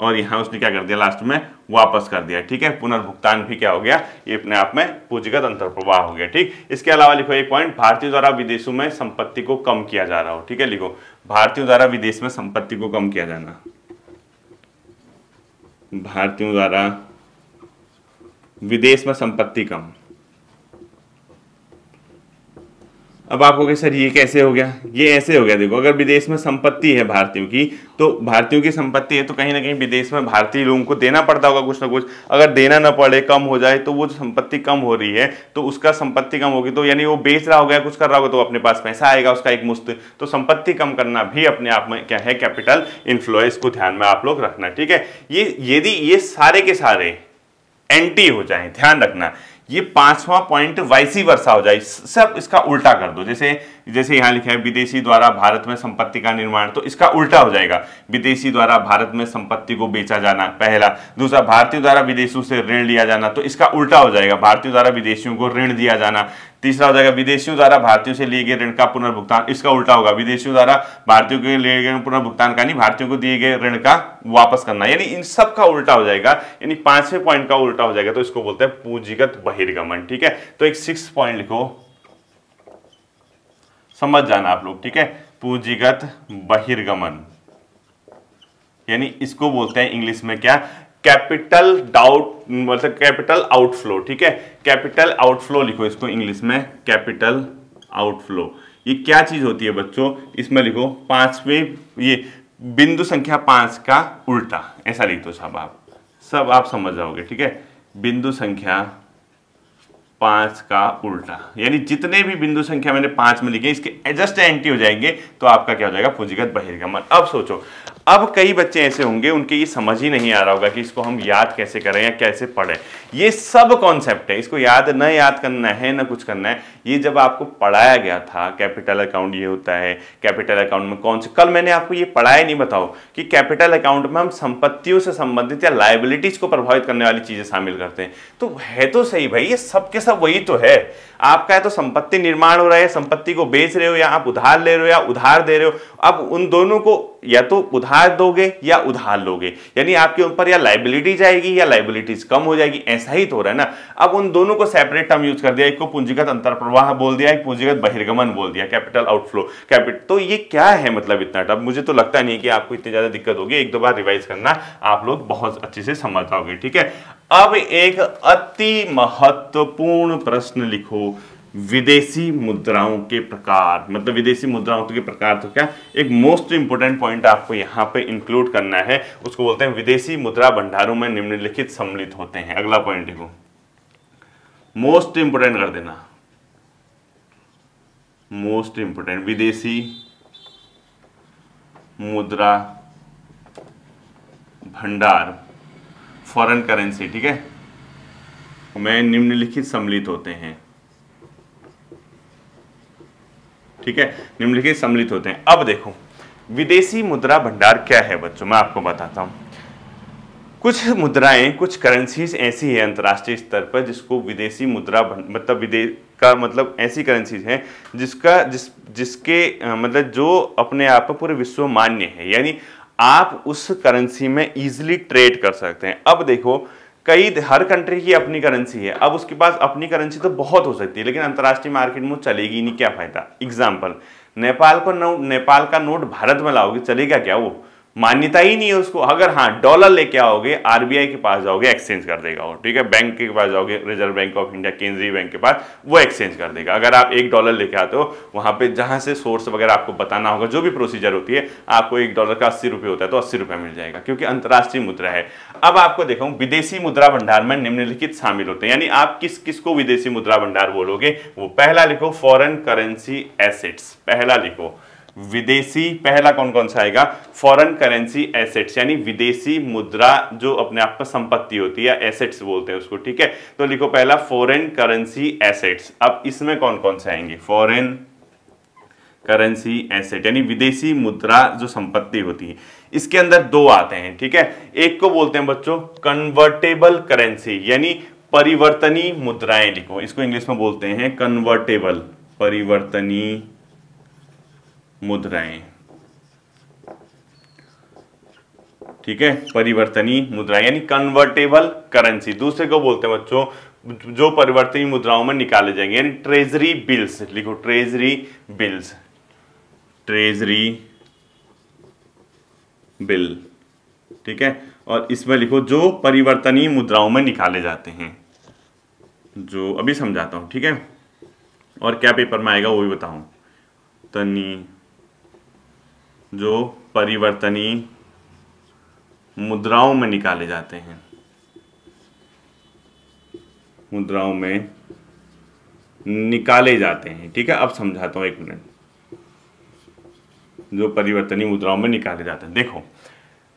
और यहाँ उसने क्या कर दिया लास्ट में वापस कर दिया ठीक है पुनर्भुगतान भी क्या हो गया ये अपने आप में पूंजीगत अंतर प्रवाह हो गया ठीक इसके अलावा लिखो एक पॉइंट भारतीय द्वारा विदेशों में संपत्ति को कम किया जा रहा हो ठीक है लिखो भारतीयों द्वारा विदेश में संपत्ति को कम किया जाना भारतीयों द्वारा विदेश में संपत्ति कम अब आप कहोगे सर ये कैसे हो गया ये ऐसे हो गया देखो अगर विदेश में संपत्ति है भारतीयों की तो भारतीयों की संपत्ति है तो कहीं ना कहीं विदेश में भारतीय लोगों को देना पड़ता होगा कुछ ना कुछ अगर देना ना पड़े कम हो जाए तो वो जो संपत्ति कम हो रही है तो उसका संपत्ति कम होगी तो यानी वो बेच रहा होगा कुछ कर रहा होगा तो अपने पास पैसा आएगा उसका एक मुस्त तो संपत्ति कम करना भी अपने आप में क्या है कैपिटल इन्फ्लुएंस को ध्यान में आप लोग रखना ठीक है ये यदि ये सारे के सारे एंटी हो जाए ध्यान रखना ये पांचवा पॉइंट वाइसी वर्षा हो जाए सब इसका उल्टा कर दो जैसे जैसे यहां लिखा है विदेशी द्वारा भारत में संपत्ति का निर्माण तो इसका उल्टा हो जाएगा विदेशी द्वारा भारत में संपत्ति को बेचा जाना पहला दूसरा भारतीय द्वारा विदेशों से ऋण लिया जाना तो इसका उल्टा हो जाएगा भारतीय द्वारा विदेशियों को ऋण दिया जाना तीसरा हो जाएगा विदेशियों द्वारा भारतीयों से लिए गए ऋण का पुनर्भुगतान इसका उल्टा होगा विदेशियों द्वारा भारतीयों के लिए गए पुनर्भुगतान का नहीं भारतीयों को दिए गए ऋण का वापस करना यानी इन सब का उल्टा हो जाएगा यानी पांचवें पॉइंट का उल्टा हो जाएगा तो इसको बोलते हैं पूंजीगत बहिर्गमन ठीक है तो एक सिक्स पॉइंट लिखो समझ जाना आप लोग ठीक है पूंजीगत बहिर्गमन यानी इसको बोलते हैं इंग्लिश में क्या कैपिटल डाउट मतलब कैपिटल आउटफ्लो ठीक है कैपिटल आउटफ्लो लिखो इसको इंग्लिश में कैपिटल आउटफ्लो ये क्या चीज होती है बच्चों इसमें लिखो पांचवे ये बिंदु संख्या पांच का उल्टा ऐसा लिख दो साहब आप सब आप समझ जाओगे ठीक है बिंदु संख्या पांच का उल्टा यानी जितने भी बिंदु संख्या मैंने पांच में लिखे इसके एडजस्ट एंटी हो जाएंगे तो आपका क्या हो जाएगा पूंजीगत बहिर्गमन अब सोचो अब कई बच्चे ऐसे होंगे उनके ये समझ ही नहीं आ रहा होगा कि इसको हम याद कैसे करें या कैसे पढ़ें ये सब कॉन्सेप्ट है इसको याद न याद करना है ना कुछ करना है ये जब आपको पढ़ाया गया था कैपिटल अकाउंट ये होता है कैपिटल अकाउंट में कौन से कल मैंने आपको ये पढ़ाया नहीं बताओ कि कैपिटल अकाउंट में हम संपत्तियों से संबंधित या लाइबिलिटीज़ को प्रभावित करने वाली चीज़ें शामिल करते हैं तो है तो सही भाई ये सब के सब वही तो है आपका है तो संपत्ति निर्माण हो रहा है संपत्ति को बेच रहे हो या आप उधार ले रहे हो या उधार दे रहे हो अब उन दोनों को या तो उधार दोगे या उधार लोगे यानी आपके ऊपर या लाइबिलिटी जाएगी या लाइबिलिटीज कम हो जाएगी ऐसा ही तो हो रहा है ना अब उन दोनों को सेपरेट टर्म यूज कर दिया एक को पूंजीगत अंतर प्रवाह बोल दिया एक पूंजीगत बहिर्गमन बोल दिया कैपिटल आउटफ्लो कैपिटल तो ये क्या है मतलब इतना टर्म मुझे तो लगता नहीं कि आपको इतनी ज्यादा दिक्कत होगी एक दो बार रिवाइज करना आप लोग बहुत अच्छे से समझ आओगे ठीक है अब एक अति महत्वपूर्ण प्रश्न लिखो विदेशी मुद्राओं के प्रकार मतलब विदेशी मुद्राओं के प्रकार तो क्या एक मोस्ट इंपोर्टेंट पॉइंट आपको यहाँ पे इंक्लूड करना है उसको बोलते हैं विदेशी मुद्रा भंडारों में निम्नलिखित सम्मिलित होते हैं अगला पॉइंट देखो मोस्ट इंपोर्टेंट कर देना मोस्ट इंपोर्टेंट विदेशी मुद्रा भंडार फॉरेन करेंसी ठीक है मैं निम्नलिखित सम्मिलित होते हैं ठीक है निम्नलिखित सम्मिलित होते हैं अब देखो विदेशी मुद्रा भंडार क्या है बच्चों मैं आपको बताता हूँ कुछ मुद्राएं कुछ करेंसीज ऐसी है अंतर्राष्ट्रीय स्तर पर जिसको विदेशी मुद्रा मतलब विदेश का मतलब ऐसी करेंसीज हैं जिसका जिस जिसके मतलब जो अपने आप पर पूरे विश्व मान्य है यानी आप उस करेंसी में इजीली ट्रेड कर सकते हैं अब देखो कई हर कंट्री की अपनी करेंसी है अब उसके पास अपनी करेंसी तो बहुत हो सकती है लेकिन अंतर्राष्ट्रीय मार्केट में चलेगी नहीं क्या फ़ायदा एग्जाम्पल नेपाल को नोट नेपाल का नोट भारत में लाओगे चलेगा क्या वो मान्यता ही नहीं है उसको अगर हाँ डॉलर लेके आओगे आरबीआई के पास जाओगे एक्सचेंज कर देगा वो ठीक है बैंक के पास जाओगे रिजर्व बैंक ऑफ इंडिया केंद्रीय बैंक के पास वो एक्सचेंज कर देगा अगर आप एक डॉलर लेके आते हो वहाँ पे जहाँ से सोर्स वगैरह आपको बताना होगा जो भी प्रोसीजर होती है आपको एक डॉलर का अस्सी रुपये होता है तो अस्सी रुपये मिल जाएगा क्योंकि अंतर्राष्ट्रीय मुद्रा है अब आपको देखा विदेशी मुद्रा भंडार में निम्नलिखित शामिल होते हैं यानी आप किस किस को विदेशी मुद्रा भंडार बोलोगे वो पहला लिखो फॉरेन करेंसी एसेट्स पहला लिखो विदेशी पहला कौन कौन सा आएगा फॉरेन करेंसी एसेट्स यानी विदेशी मुद्रा जो अपने आप पर संपत्ति होती है एसेट्स बोलते हैं उसको ठीक है तो लिखो पहला फॉरेन करेंसी एसेट्स अब इसमें कौन कौन से आएंगे फॉरेन करेंसी एसेट यानी विदेशी मुद्रा जो संपत्ति होती है इसके अंदर दो आते हैं ठीक है एक को बोलते हैं बच्चों कन्वर्टेबल करेंसी यानी परिवर्तनी मुद्राएं लिखो इसको इंग्लिश में बोलते हैं कन्वर्टेबल परिवर्तनी मुद्राएं ठीक है परिवर्तनी मुद्रा यानी कन्वर्टेबल करेंसी दूसरे को बोलते हैं बच्चों जो परिवर्तनीय मुद्राओं में निकाले जाएंगे यानी ट्रेजरी बिल्स लिखो ट्रेजरी बिल्स ट्रेजरी बिल ठीक है और इसमें लिखो जो परिवर्तनीय मुद्राओं में निकाले जाते हैं जो अभी समझाता हूं ठीक है और क्या पेपर में आएगा वो भी बताऊ तनी जो परिवर्तनीय मुद्राओं में निकाले जाते हैं मुद्राओं में निकाले जाते हैं ठीक है अब समझाता हूं एक मिनट जो परिवर्तनीय मुद्राओं में निकाले जाते हैं देखो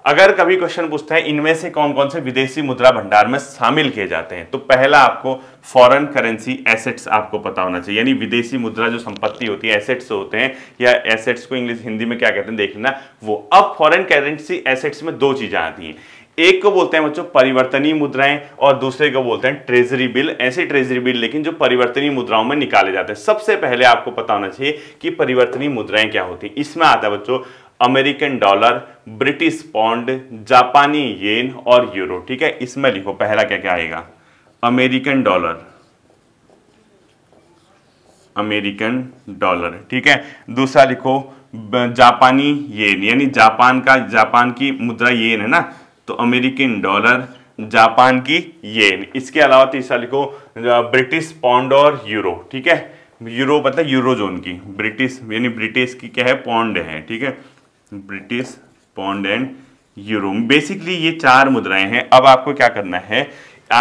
अगर कभी क्वेश्चन पूछता है इनमें से कौन कौन से विदेशी मुद्रा भंडार में शामिल किए जाते हैं तो पहला आपको फॉरेन करेंसी एसेट्स आपको पता होना चाहिए यानी विदेशी मुद्रा जो संपत्ति होती है एसेट्स होते हैं या एसेट्स को इंग्लिश हिंदी में क्या कहते हैं देख लेना वो अब फॉरेन करेंसी एसेट्स में दो चीज़ें आती हैं एक को बोलते हैं बच्चों परिवर्तनीय मुद्राएं और दूसरे को बोलते हैं ट्रेजरी बिल ऐसे ट्रेजरी बिल लेकिन जो परिवर्तनीय मुद्राओं में निकाले जाते हैं सबसे पहले आपको पता होना चाहिए कि परिवर्तनीय मुद्राएं क्या होती है इसमें आता है बच्चों अमेरिकन डॉलर ब्रिटिश पौंड जापानी येन और यूरो ठीक है इसमें लिखो पहला क्या क्या आएगा अमेरिकन डॉलर अमेरिकन डॉलर ठीक है दूसरा लिखो जापानी येन यानी जापान का जापान की मुद्रा येन है ना तो अमेरिकन डॉलर जापान की येन इसके अलावा तीसरा लिखो ब्रिटिश पौंड और यूरो ठीक है यूरो मतलब यूरो जोन की ब्रिटिश यानी ब्रिटिश की क्या है पौंड है ठीक है British pound and euro basically ये चार मुद्राएं हैं अब आपको क्या करना है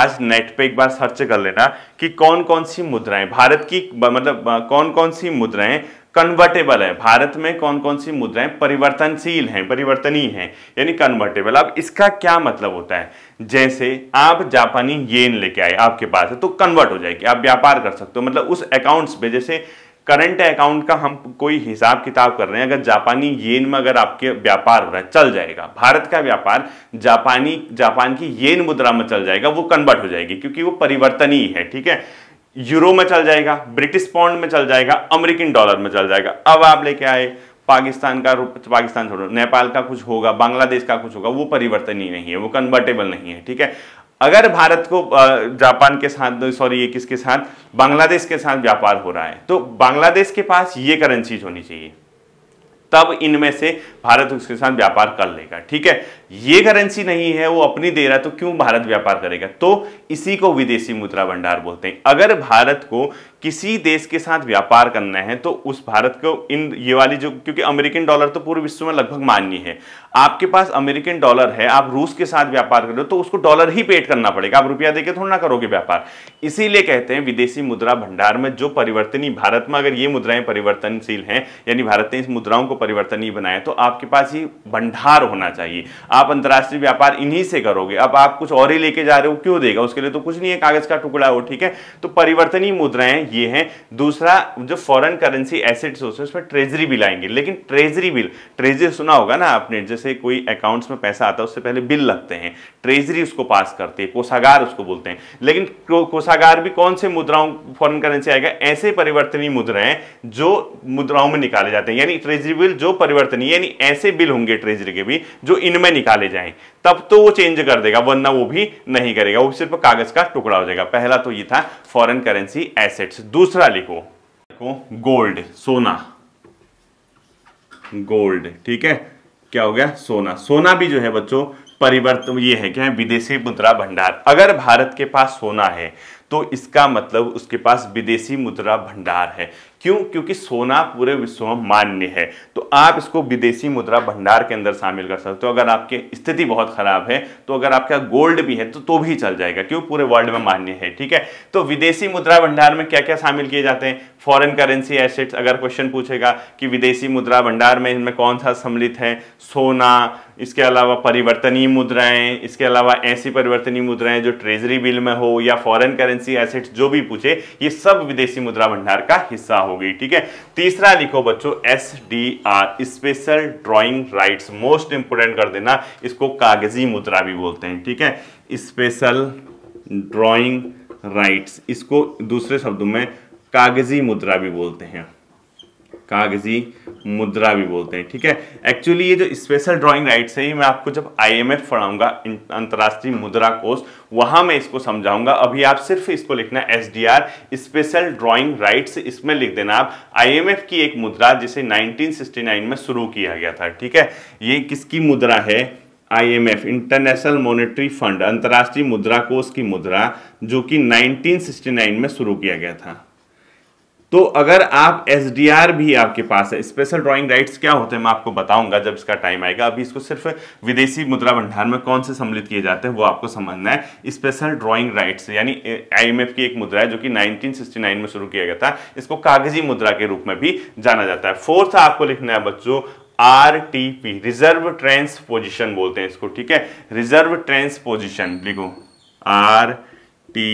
आज नेट पे एक बार सर्च कर लेना कि कौन कौन सी मुद्राएं भारत की मतलब कौन कौन सी मुद्राएं कन्वर्टेबल है भारत में कौन कौन सी मुद्राएं परिवर्तनशील हैं परिवर्तनीय हैं यानी कन्वर्टेबल अब इसका क्या मतलब होता है जैसे आप जापानी येन लेके आए आपके पास है तो कन्वर्ट हो जाएगी आप व्यापार कर सकते हो मतलब उस अकाउंट्स पे जैसे करंट अकाउंट का हम कोई हिसाब किताब कर रहे हैं अगर जापानी येन में अगर आपके व्यापार हो रहा है चल जाएगा भारत का व्यापार जापानी जापान की येन मुद्रा में चल जाएगा वो कन्वर्ट हो जाएगी क्योंकि वो परिवर्तनीय है ठीक है यूरो में चल जाएगा ब्रिटिश पॉन्ड में चल जाएगा अमेरिकन डॉलर में चल जाएगा अब आप लेके आए पाकिस्तान का पाकिस्तान छोड़ो नेपाल का कुछ होगा बांग्लादेश का कुछ होगा वो ही नहीं है वो कन्वर्टेबल नहीं है ठीक है अगर भारत को जापान के साथ सॉरी ये किसके साथ बांग्लादेश के साथ व्यापार हो रहा है तो बांग्लादेश के पास ये करेंसीज होनी चाहिए तब इनमें से भारत उसके साथ व्यापार कर लेगा ठीक है ये करेंसी नहीं है वो अपनी दे रहा है तो क्यों भारत व्यापार करेगा तो इसी को विदेशी मुद्रा भंडार बोलते हैं अगर भारत को किसी देश के साथ व्यापार करना है तो उस भारत को इन ये वाली जो क्योंकि अमेरिकन डॉलर तो पूरे विश्व में लगभग मान्य है आपके पास अमेरिकन डॉलर है आप रूस के साथ व्यापार कर रहे हो तो उसको डॉलर ही पेड करना पड़ेगा आप रुपया देकर थोड़ा ना करोगे व्यापार इसीलिए कहते हैं विदेशी मुद्रा भंडार में जो परिवर्तनीय भारत में अगर ये मुद्राएं परिवर्तनशील हैं यानी भारत ने इस मुद्राओं को परिवर्तनीय बनाया तो आपके पास ही भंडार होना चाहिए आप अंतर्राष्ट्रीय व्यापार इन्हीं से करोगे अब आप कुछ और ही लेके जा रहे हो क्यों देगा उसके लिए तो कुछ नहीं है कागज का टुकड़ा हो ठीक है तो परिवर्तनीय मुद्राएं ये हैं दूसरा जो फॉरेन करेंसी एसेट्स होते हैं उसमें ट्रेजरी बिल आएंगे लेकिन ट्रेजरी बिल ट्रेजरी सुना होगा ना आपने जैसे कोई अकाउंट्स में पैसा आता है उससे पहले बिल लगते हैं ट्रेजरी उसको पास करती है कोषागार उसको बोलते हैं लेकिन कोषागार भी कौन से मुद्राओं फॉरन करेंसी आएगा ऐसे परिवर्तनीय मुद्राएं जो मुद्राओं में निकाले जाते हैं यानी ट्रेजरी बिल जो परिवर्तनीय यानी ऐसे बिल होंगे ट्रेजरी के भी जो इनमें निकाले जाएं तब तो वो चेंज कर देगा वरना वो भी नहीं करेगा वो सिर्फ कागज का टुकड़ा हो जाएगा पहला तो ये था फॉरेन करेंसी एसेट्स दूसरा लिखो लिखो गोल्ड सोना गोल्ड ठीक है क्या हो गया सोना सोना भी जो है बच्चों परिवर्तन ये है क्या है विदेशी मुद्रा भंडार अगर भारत के पास सोना है तो इसका मतलब उसके पास विदेशी मुद्रा भंडार है क्यों क्योंकि सोना पूरे विश्व में मान्य है तो आप इसको विदेशी मुद्रा भंडार के अंदर शामिल कर सकते हो अगर आपकी स्थिति बहुत खराब है तो अगर आपका गोल्ड भी है तो तो भी चल जाएगा क्यों पूरे वर्ल्ड में मान्य है ठीक है तो विदेशी मुद्रा भंडार में क्या क्या शामिल किए जाते हैं फॉरेन करेंसी एसेट्स अगर क्वेश्चन पूछेगा कि विदेशी मुद्रा भंडार में इनमें कौन सा सम्मिलित है सोना इसके अलावा परिवर्तनीय मुद्राएं इसके अलावा ऐसी परिवर्तनीय मुद्राएं जो ट्रेजरी बिल में हो या फॉरेन करेंसी करेंसी एसेट जो भी पूछे ये सब विदेशी मुद्रा भंडार का हिस्सा हो गई ठीक है तीसरा लिखो बच्चों S D R special drawing right most important कर देना इसको कागजी मुद्रा भी बोलते हैं ठीक है स्पेशल ड्रॉइंग राइट्स इसको दूसरे शब्दों में कागजी मुद्रा भी बोलते हैं कागजी मुद्रा भी बोलते हैं ठीक है एक्चुअली ये जो स्पेशल ड्राइंग राइट्स है ये मैं आपको जब आईएमएफ पढ़ाऊंगा अंतर्राष्ट्रीय मुद्रा कोष वहां मैं इसको समझाऊंगा अभी आप सिर्फ इसको लिखना S D R special drawing rights इसमें लिख देना आप आईएमएफ की एक मुद्रा जिसे 1969 में शुरू किया गया था ठीक है ये किसकी मुद्रा है आईएमएफ इंटरनेशनल मॉनेटरी फंड अंतर्राष्ट्रीय मुद्रा कोष की मुद्रा जो कि 1969 में शुरू किया गया था तो अगर आप एस भी आपके पास है स्पेशल ड्राइंग राइट्स क्या होते हैं मैं आपको बताऊंगा जब इसका टाइम आएगा अभी इसको सिर्फ विदेशी मुद्रा भंडार में कौन से सम्मिलित किए जाते हैं वो आपको समझना है स्पेशल ड्राइंग राइट्स यानी आईएमएफ की एक मुद्रा है जो कि 1969 में शुरू किया गया था इसको कागजी मुद्रा के रूप में भी जाना जाता है फोर्थ आपको लिखना है बच्चों आर टी पी रिजर्व बोलते हैं इसको ठीक है रिजर्व ट्रेंस पोजिशन लिखो आर टी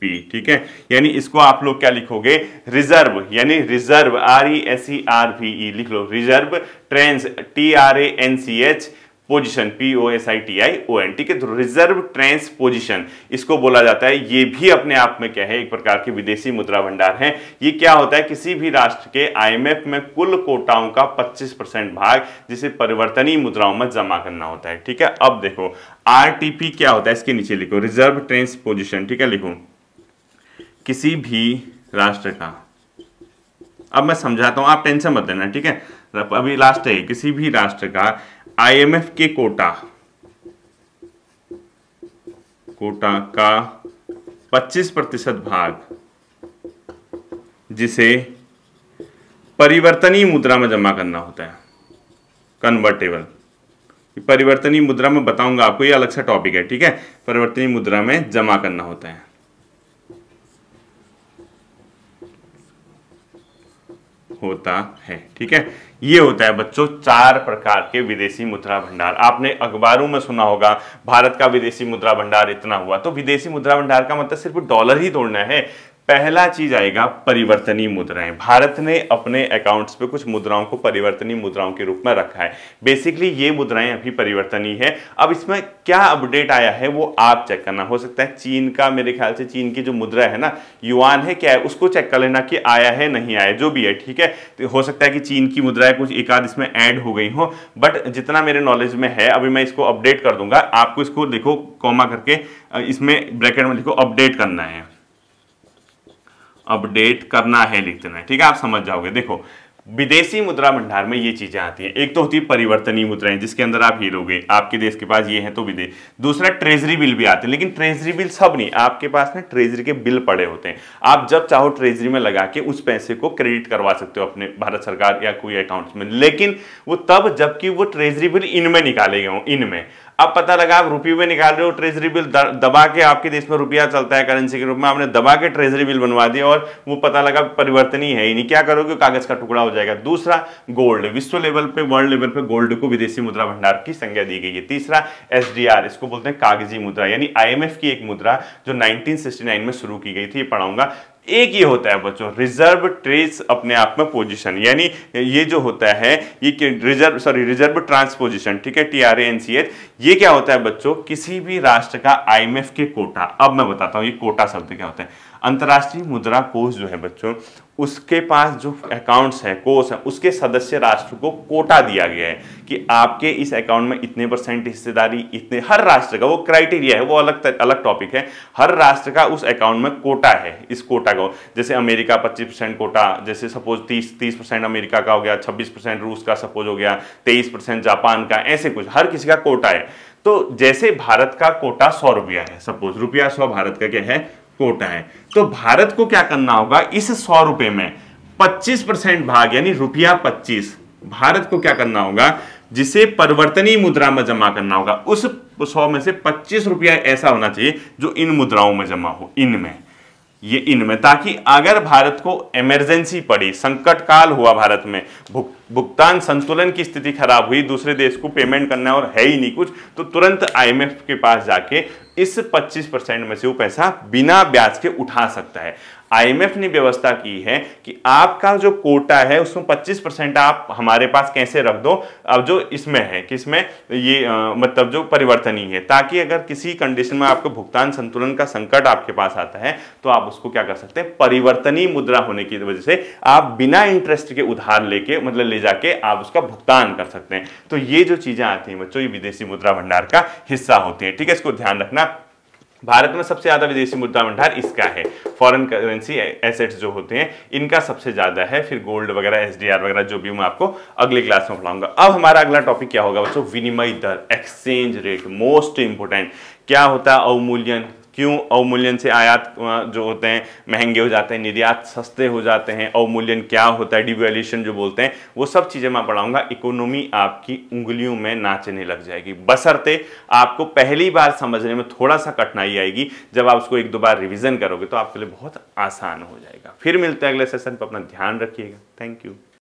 पी ठीक है यानी इसको आप लोग क्या लिखोगे रिजर्व यानी reserve R E S E R V E लिख लो reserve tranche T R A N C H position P O S I T I O N ठीक है तो रिजर्व ट्रेंस पोजिशन इसको बोला जाता है ये भी अपने आप में क्या है एक प्रकार के विदेशी मुद्रा भंडार है ये क्या होता है किसी भी राष्ट्र के आईएमएफ में कुल कोटाओं का 25 परसेंट भाग जिसे परिवर्तनीय मुद्राओं में जमा करना होता है ठीक है अब देखो आरटीपी क्या होता है इसके नीचे लिखो रिजर्व ट्रेंस पोजिशन ठीक है लिखो किसी भी राष्ट्र का अब मैं समझाता हूं आप टेंशन मत देना ठीक है अभी लास्ट है किसी भी राष्ट्र का आईएमएफ के कोटा कोटा का 25 प्रतिशत भाग जिसे परिवर्तनीय मुद्रा में जमा करना होता है कन्वर्टेबल परिवर्तनीय मुद्रा में बताऊंगा आपको ये अलग सा टॉपिक है ठीक है परिवर्तनीय मुद्रा में जमा करना होता है होता है ठीक है ये होता है बच्चों चार प्रकार के विदेशी मुद्रा भंडार आपने अखबारों में सुना होगा भारत का विदेशी मुद्रा भंडार इतना हुआ तो विदेशी मुद्रा भंडार का मतलब सिर्फ डॉलर ही तोड़ना है पहला चीज आएगा परिवर्तनीय मुद्राएं भारत ने अपने अकाउंट्स पे कुछ मुद्राओं को परिवर्तनीय मुद्राओं के रूप में रखा है बेसिकली ये मुद्राएं अभी परिवर्तनीय है अब इसमें क्या अपडेट आया है वो आप चेक करना हो सकता है चीन का मेरे ख्याल से चीन की जो मुद्रा है ना युवान है क्या है उसको चेक कर लेना कि आया है नहीं आया जो भी है ठीक है तो हो सकता है कि चीन की मुद्राएं कुछ एक आध इसमें ऐड हो गई हो बट जितना मेरे नॉलेज में है अभी मैं इसको अपडेट कर दूंगा आपको इसको देखो कॉमा करके इसमें ब्रैकेट में लिखो अपडेट करना है अपडेट करना है लिख देना है ठीक है आप समझ जाओगे देखो विदेशी मुद्रा भंडार में ये चीज़ें आती हैं एक तो होती है परिवर्तनीय मुद्राएं जिसके अंदर आप लोगे आपके देश के पास ये है तो विदेश दूसरा ट्रेजरी बिल भी आते हैं लेकिन ट्रेजरी बिल सब नहीं आपके पास ना ट्रेजरी के बिल पड़े होते हैं आप जब चाहो ट्रेजरी में लगा के उस पैसे को क्रेडिट करवा सकते हो अपने भारत सरकार या कोई अकाउंट में लेकिन वो तब जबकि वो ट्रेजरी बिल इनमें निकाले गए हों इनमें अब पता लगा आप रुपये में निकाल रहे हो ट्रेजरी बिल दबा के आपके देश में रुपया चलता है करेंसी के रूप में आपने दबा के ट्रेजरी बिल बनवा दिया और वो पता लगा परिवर्तनीय है ही नहीं क्या करोगे कागज का टुकड़ा हो जाएगा दूसरा गोल्ड विश्व लेवल पे वर्ल्ड लेवल पे गोल्ड को विदेशी मुद्रा भंडार की संज्ञा दी गई है तीसरा एस इसको बोलते हैं कागजी मुद्रा यानी आई की एक मुद्रा जो नाइनटीन में शुरू की गई थी पढ़ाऊंगा एक ये होता है बच्चों रिजर्व ट्रेस अपने आप में पोजीशन यानी ये जो होता है ये रिजर्व सॉरी रिजर्व ट्रांसपोजिशन ठीक है T R N C H ये क्या होता है बच्चों किसी भी राष्ट्र का आईएमएफ के कोटा अब मैं बताता हूं ये कोटा शब्द क्या होता है अंतर्राष्ट्रीय मुद्रा कोष जो है बच्चों उसके पास जो अकाउंट्स है कोष है उसके सदस्य राष्ट्र को कोटा दिया गया है कि आपके इस अकाउंट में इतने परसेंट हिस्सेदारी इतने हर राष्ट्र का वो क्राइटेरिया है वो अलग तर, अलग टॉपिक है हर राष्ट्र का उस अकाउंट में कोटा है इस कोटा का जैसे अमेरिका 25 परसेंट कोटा जैसे सपोज 30 30 परसेंट अमेरिका का हो गया 26 परसेंट रूस का सपोज हो गया 23 परसेंट जापान का ऐसे कुछ हर किसी का कोटा है तो जैसे भारत का कोटा सौ रुपया है सपोज रुपया सौ भारत का क्या है कोटा है तो भारत को क्या करना होगा इस सौ रुपए में पच्चीस परसेंट भाग यानी रुपया पच्चीस भारत को क्या करना होगा जिसे परिवर्तनीय मुद्रा में जमा करना होगा उस सौ में से पच्चीस रुपया ऐसा होना चाहिए जो इन मुद्राओं में जमा हो इनमें ये इनमें ताकि अगर भारत को इमरजेंसी पड़ी संकट काल हुआ भारत में भुगतान भुगतान संतुलन की स्थिति खराब हुई दूसरे देश को पेमेंट करना और है ही नहीं कुछ तो तुरंत आईएमएफ के पास जाके इस 25 परसेंट में से वो पैसा बिना ब्याज के उठा सकता है आईएमएफ ने व्यवस्था की है कि आपका जो कोटा है उसमें 25 परसेंट आप हमारे पास कैसे रख दो अब जो इसमें है कि इसमें ये आ, मतलब जो परिवर्तनीय है ताकि अगर किसी कंडीशन में आपको भुगतान संतुलन का संकट आपके पास आता है तो आप उसको क्या कर सकते हैं परिवर्तनीय मुद्रा होने की वजह से आप बिना इंटरेस्ट के उधार लेके मतलब ले ले जाके आप उसका भुगतान कर सकते हैं तो ये जो चीज़ें आती हैं बच्चों ये विदेशी मुद्रा भंडार का हिस्सा होती हैं ठीक है इसको ध्यान रखना भारत में सबसे ज़्यादा विदेशी मुद्रा भंडार इसका है फॉरेन करेंसी एसेट्स जो होते हैं इनका सबसे ज़्यादा है फिर गोल्ड वगैरह एस वगैरह जो भी मैं आपको अगले क्लास में पढ़ाऊंगा अब हमारा अगला टॉपिक क्या होगा बच्चों विनिमय दर एक्सचेंज रेट मोस्ट इंपोर्टेंट क्या होता है अवमूल्यन क्यों अवमूल्यन से आयात जो होते हैं महंगे हो जाते हैं निर्यात सस्ते हो जाते हैं अवमूल्यन क्या होता है डिवेल्यूशन जो बोलते हैं वो सब चीज़ें मैं पढ़ाऊंगा इकोनॉमी आपकी उंगलियों में नाचने लग जाएगी बसरते आपको पहली बार समझने में थोड़ा सा कठिनाई आएगी जब आप उसको एक दो बार रिविज़न करोगे तो आपके लिए बहुत आसान हो जाएगा फिर मिलते हैं अगले सेशन पर अपना ध्यान रखिएगा थैंक यू